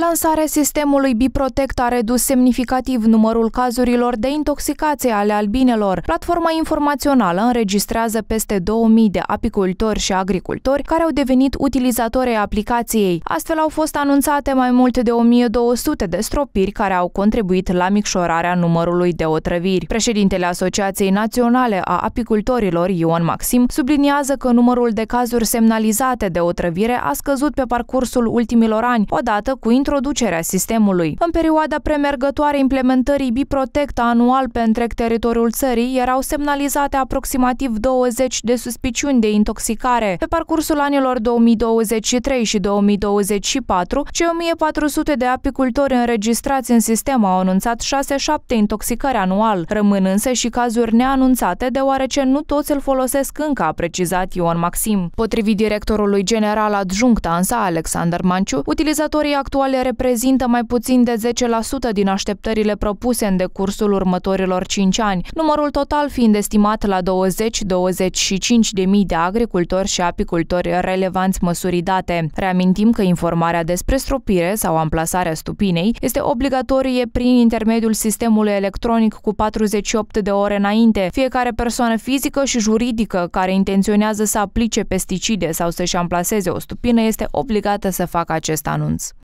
Lansarea sistemului Biprotect a redus semnificativ numărul cazurilor de intoxicație ale albinelor. Platforma informațională înregistrează peste 2000 de apicultori și agricultori care au devenit utilizatori ai aplicației. Astfel au fost anunțate mai mult de 1200 de stropiri care au contribuit la micșorarea numărului de otrăviri. Președintele Asociației Naționale a Apicultorilor, Ion Maxim, subliniază că numărul de cazuri semnalizate de otrăvire a scăzut pe parcursul ultimilor ani, odată cu introducerea sistemului. În perioada premergătoare implementării Biprotect anual pe întreg teritoriul țării erau semnalizate aproximativ 20 de suspiciuni de intoxicare. Pe parcursul anilor 2023 și 2024, cei 1400 de apicultori înregistrați în sistem au anunțat 6-7 intoxicări anual. Rămân însă și cazuri neanunțate, deoarece nu toți îl folosesc încă, a precizat Ion Maxim. Potrivit directorului general adjunct ANSA, Alexander Manciu, utilizatorii actuali actuale reprezintă mai puțin de 10% din așteptările propuse în decursul următorilor 5 ani, numărul total fiind estimat la 20-25 de mii de agricultori și apicultori relevanți măsurii date. Reamintim că informarea despre stropire sau amplasarea stupinei este obligatorie prin intermediul sistemului electronic cu 48 de ore înainte. Fiecare persoană fizică și juridică care intenționează să aplice pesticide sau să-și amplaseze o stupină este obligată să facă acest anunț.